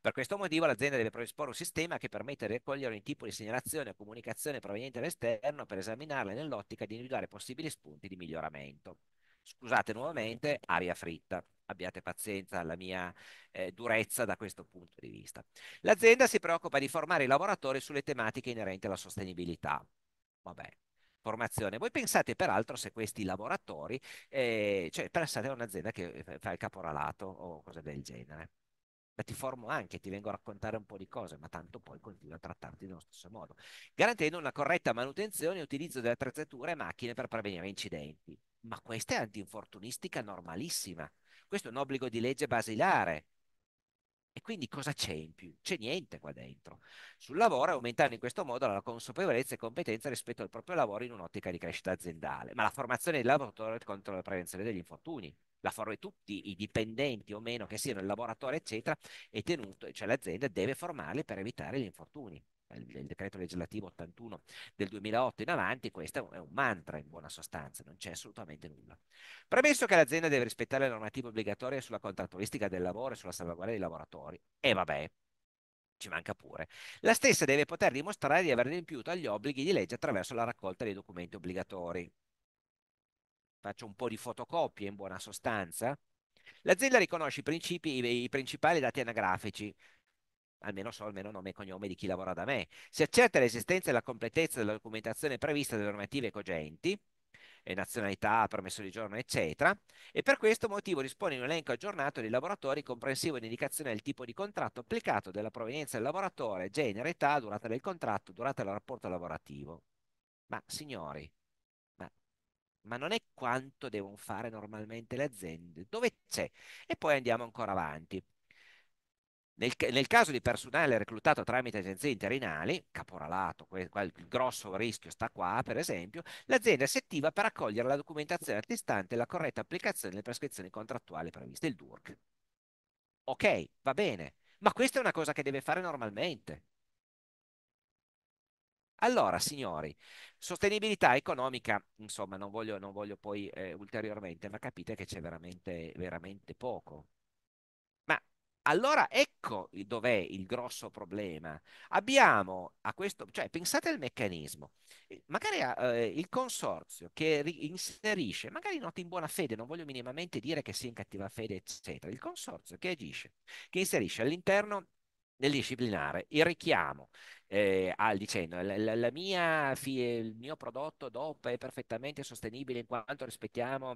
Per questo motivo l'azienda deve predisporre un sistema che permette di raccogliere ogni tipo di segnalazione o comunicazione proveniente dall'esterno per esaminarle nell'ottica di individuare possibili spunti di miglioramento. Scusate nuovamente, aria fritta abbiate pazienza alla mia eh, durezza da questo punto di vista. L'azienda si preoccupa di formare i lavoratori sulle tematiche inerenti alla sostenibilità. Vabbè, formazione. Voi pensate peraltro se questi lavoratori, eh, cioè pensate a un'azienda che eh, fa il caporalato o cose del genere. Beh, ti formo anche, ti vengo a raccontare un po' di cose, ma tanto poi continuo a trattarti nello stesso modo, garantendo una corretta manutenzione e utilizzo delle attrezzature e macchine per prevenire incidenti. Ma questa è antinfortunistica normalissima. Questo è un obbligo di legge basilare. E quindi cosa c'è in più? C'è niente qua dentro. Sul lavoro, aumentando in questo modo la consapevolezza e competenza rispetto al proprio lavoro in un'ottica di crescita aziendale. Ma la formazione del lavoratore contro la prevenzione degli infortuni la forma di tutti i dipendenti o meno che siano il lavoratore eccetera, è tenuto, cioè l'azienda deve formarli per evitare gli infortuni. Il, decreto legislativo 81 del 2008 in avanti, questo è un mantra in buona sostanza, non c'è assolutamente nulla. Premesso che l'azienda deve rispettare le normative obbligatorie sulla contrattualistica del lavoro e sulla salvaguardia dei lavoratori, e vabbè, ci manca pure. La stessa deve poter dimostrare di aver adempiuto agli obblighi di legge attraverso la raccolta dei documenti obbligatori faccio un po' di fotocopie in buona sostanza, l'azienda riconosce i, principi, i principali dati anagrafici, almeno so almeno nome e cognome di chi lavora da me, si accerta l'esistenza e la completezza della documentazione prevista dalle normative cogenti, nazionalità, permesso di giorno, eccetera, e per questo motivo dispone di un elenco aggiornato dei lavoratori comprensivo di indicazione del tipo di contratto applicato, della provenienza del lavoratore, genere, età, durata del contratto, durata del rapporto lavorativo. Ma signori, ma non è quanto devono fare normalmente le aziende, dove c'è? E poi andiamo ancora avanti. Nel, nel, caso di personale reclutato tramite agenzie interinali, caporalato, quel, quel, il grosso rischio sta qua, per esempio, l'azienda si attiva per accogliere la documentazione attestante e la corretta applicazione delle prescrizioni contrattuali previste, il DURC. Ok, va bene, ma questa è una cosa che deve fare normalmente. Allora, signori, sostenibilità economica, insomma, non voglio, non voglio poi eh, ulteriormente, ma capite che c'è veramente, veramente poco. Ma allora ecco dov'è il grosso problema. Abbiamo a questo, cioè pensate al meccanismo, eh, magari eh, il consorzio che inserisce, magari not in buona fede, non voglio minimamente dire che sia in cattiva fede, eccetera, il consorzio che agisce, che inserisce all'interno nel disciplinare il richiamo eh, al dicendo la, la mia, il mio prodotto DOP è perfettamente sostenibile in quanto rispettiamo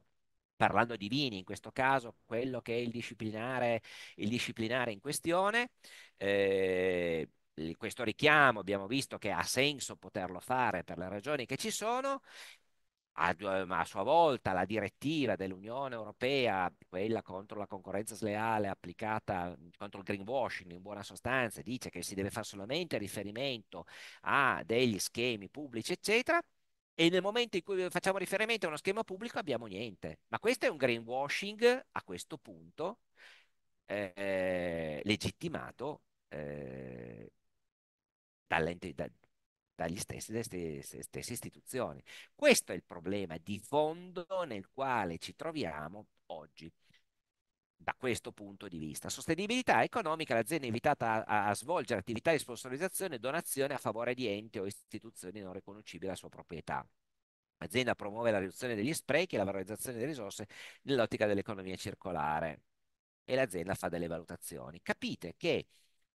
parlando di vini in questo caso quello che è il disciplinare, il disciplinare in questione eh, questo richiamo abbiamo visto che ha senso poterlo fare per le ragioni che ci sono a, ehm, a sua volta la direttiva dell'Unione Europea, quella contro la concorrenza sleale applicata mhmm, contro il greenwashing in buona sostanza, dice che si deve fare solamente riferimento a degli schemi pubblici, eccetera, e nel momento in cui facciamo riferimento a uno schema pubblico abbiamo niente. Ma questo è un greenwashing a questo punto eh, eh legittimato eh, da, dagli stessi, stesse, stesse istituzioni. Questo è il problema di fondo nel quale ci troviamo oggi da questo punto di vista. Sostenibilità economica, l'azienda è invitata a, a, svolgere attività di sponsorizzazione e donazione a favore di enti o istituzioni non riconoscibili alla sua proprietà. L'azienda promuove la riduzione degli sprechi e la valorizzazione delle risorse nell'ottica dell'economia circolare e l'azienda fa delle valutazioni. Capite che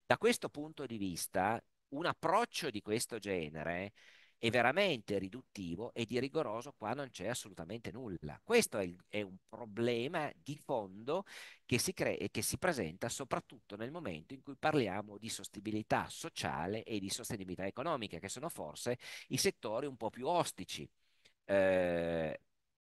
da questo punto di vista un approccio di questo genere è veramente riduttivo e di rigoroso qua non c'è assolutamente nulla. Questo è, il, è un problema di fondo che si, cre- che si presenta soprattutto nel momento in cui parliamo di sostenibilità sociale e di sostenibilità economica, che sono forse i settori un po' più ostici. Eh,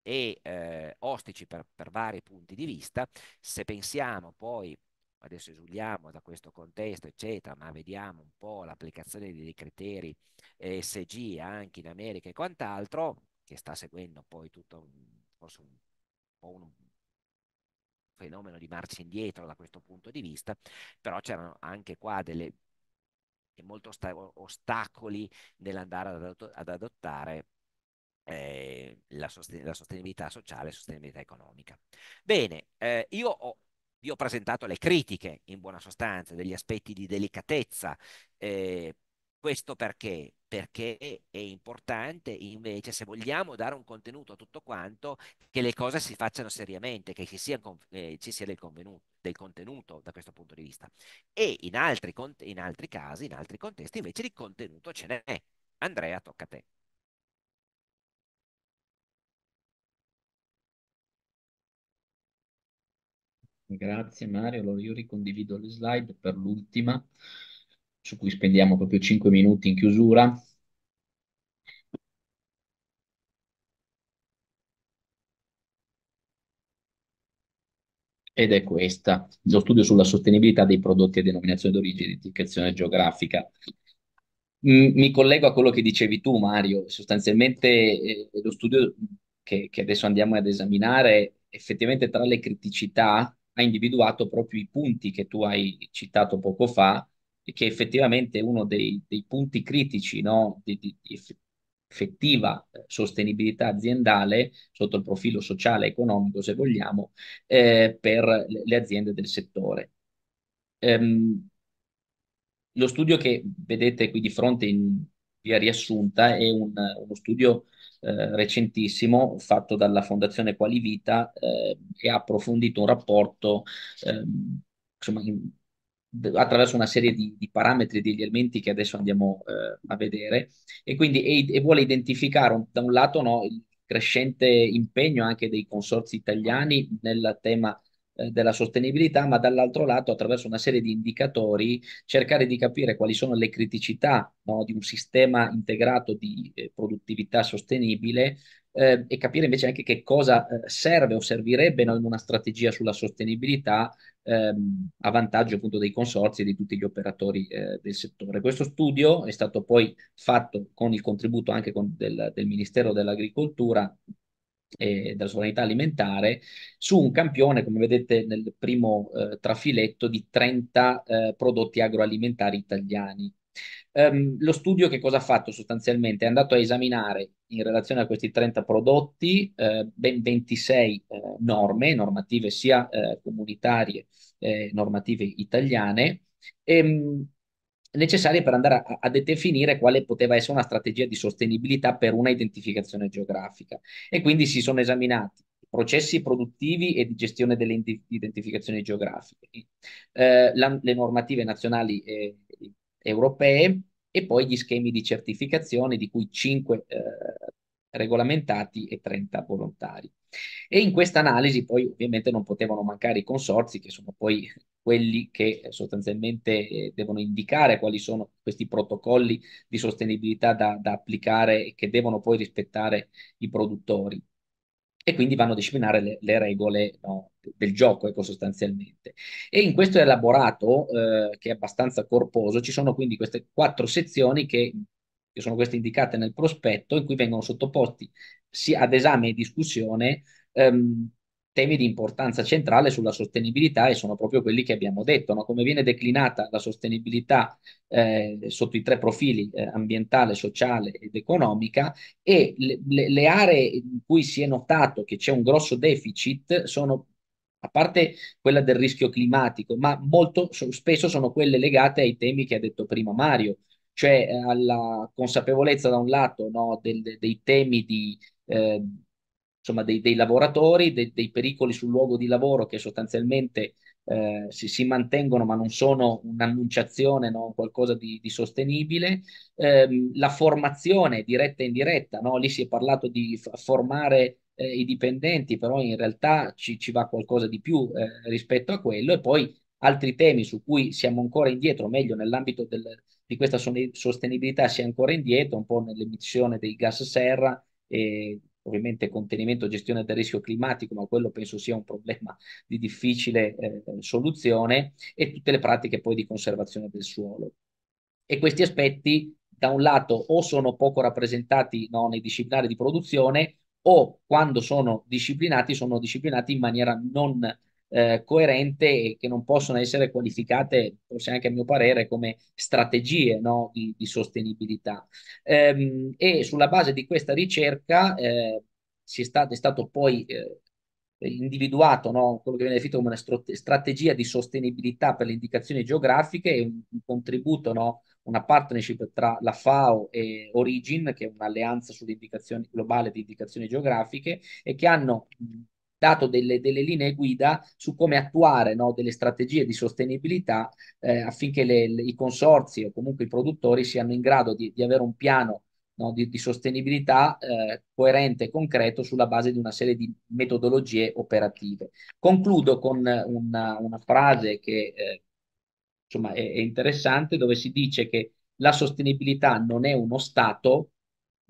e eh, ostici per, per vari punti di vista, se pensiamo poi adesso esuliamo da questo contesto, eccetera, ma vediamo un po' l'applicazione dei criteri ESG eh, anche in America e quant'altro, che sta seguendo poi tutto forse un po' un fenomeno di marcia indietro da questo punto di vista, però c'erano anche qua delle molti ostacoli nell'andare ad, adott- ad adottare eh, la, sosten- la, sostenibilità sociale e sostenibilità economica. Bene, eh, io ho vi ho presentato le critiche, in buona sostanza, degli aspetti di delicatezza. Eh, questo perché? Perché è importante invece, se vogliamo dare un contenuto a tutto quanto, che le cose si facciano seriamente, che ci sia, eh, ci sia del, del, contenuto da questo punto di vista. E in altri, in altri casi, in altri contesti, invece di contenuto ce n'è. Andrea, tocca a te. Grazie Mario, allora io ricondivido le slide per l'ultima, su cui spendiamo proprio 5 minuti in chiusura. Ed è questa, lo studio sulla sostenibilità dei prodotti a denominazione d'origine e indicazione geografica. Mm, mi collego a quello che dicevi tu, Mario. Sostanzialmente eh, lo studio che, che adesso andiamo ad esaminare, effettivamente tra le criticità ha individuato proprio i punti che tu hai citato poco fa e che effettivamente uno dei, dei punti critici no, di, di, di effettiva eh, sostenibilità aziendale sotto il profilo sociale e economico, se vogliamo, eh, per le aziende del settore. Ehm, lo studio che vedete qui di fronte in via riassunta è un, uno studio eh, recentissimo fatto dalla Fondazione Quali Vita eh, che ha approfondito un rapporto ehm, insomma, in, attraverso una serie di, di parametri e degli elementi che adesso andiamo eh, a vedere e quindi e, e vuole identificare un, da un lato no, il crescente impegno anche dei consorzi italiani nel tema eh, della sostenibilità, ma dall'altro lato attraverso una serie di indicatori cercare di capire quali sono le criticità no, di un sistema integrato di eh, produttività sostenibile eh, e capire invece anche che cosa eh, serve o servirebbe no, in una strategia sulla sostenibilità ehm, a vantaggio appunto dei consorzi e di tutti gli operatori eh, del settore. Questo studio è stato poi fatto con il contributo anche con del, del Ministero dell'Agricoltura e della sovranità alimentare su un campione, come vedete nel primo eh, trafiletto, di 30 eh, prodotti agroalimentari italiani. Um, lo studio che cosa ha fatto sostanzialmente? È andato a esaminare in relazione a questi 30 prodotti eh, ben 26 eh, norme, normative sia eh, comunitarie che eh, normative italiane, e, ehm, necessarie per andare a, a, definire quale poteva essere una strategia di sostenibilità per una identificazione geografica. E quindi si sono esaminati processi produttivi e di gestione delle identificazioni geografiche, eh, la, le normative nazionali e europee e poi gli schemi di certificazione di cui 5 eh, regolamentati e 30 volontari. E in questa analisi poi ovviamente non potevano mancare i consorzi, che sono poi quelli che sostanzialmente eh, devono indicare quali sono questi protocolli di sostenibilità da, da applicare e che devono poi rispettare i produttori e quindi vanno a disciplinare le, le regole no, del gioco, ecco, sostanzialmente. E in questo elaborato, eh, che è abbastanza corposo, ci sono quindi queste quattro sezioni che che sono queste indicate nel prospetto, in cui vengono sottoposti ad esame e discussione ehm, temi di importanza centrale sulla sostenibilità e sono proprio quelli che abbiamo detto, no? come viene declinata la sostenibilità eh, sotto i tre profili eh, ambientale, sociale ed economica e le, le, le aree in cui si è notato che c'è un grosso deficit sono a parte quella del rischio climatico, ma molto spesso sono quelle legate ai temi che ha detto prima Mario, cioè alla consapevolezza da un lato no, del, dei temi di, eh, insomma, dei, dei lavoratori, de, dei pericoli sul luogo di lavoro che sostanzialmente eh, si, si, mantengono ma non sono un'annunciazione, no? qualcosa di, di sostenibile. Eh, la formazione diretta e indiretta, no? lì si è parlato di formare eh, i dipendenti, però in realtà ci, ci va qualcosa di più eh, rispetto a quello e poi altri temi su cui siamo ancora indietro, meglio nell'ambito del, di questa sostenibilità si è ancora indietro, un po' nell'emissione dei gas serra e ovviamente contenimento e gestione del rischio climatico, ma quello penso sia un problema di difficile eh, soluzione, e tutte le pratiche poi di conservazione del suolo. E questi aspetti, da un lato, o sono poco rappresentati no, nei disciplinari di produzione, o quando sono disciplinati, sono disciplinati in maniera non eh, coerente e che non possono essere qualificate, forse anche a mio parere, come strategie no, di, di, sostenibilità. Ehm, e sulla base di questa ricerca eh, si è, stato, è stato poi eh, individuato no, quello che viene definito come una strate- strategia di sostenibilità per le indicazioni geografiche e un, un contributo, no, una partnership tra la FAO e Origin, che è un'alleanza sull'indicazione globale di indicazioni geografiche, e che hanno dato delle, delle linee guida su come attuare no, delle strategie di sostenibilità eh, affinché le, le, i consorzi o comunque i produttori siano in grado di, di avere un piano no, di, di, sostenibilità eh, coerente e concreto sulla base di una serie di metodologie operative. Concludo con una, una frase che eh, insomma, è, è interessante dove si dice che la sostenibilità non è uno stato,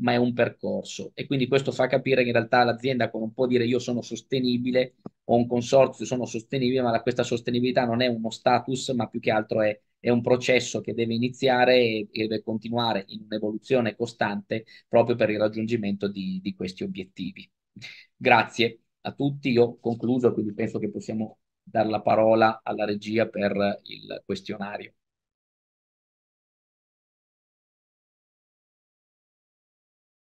ma è un percorso e quindi questo fa capire che in realtà l'azienda non può dire io sono sostenibile o un consorzio sono sostenibile, ma la, questa sostenibilità non è uno status, ma più che altro è, è un processo che deve iniziare e, e deve continuare in un'evoluzione costante proprio per il raggiungimento di, di questi obiettivi. Grazie a tutti, io ho concluso, quindi penso che possiamo dare la parola alla regia per il questionario.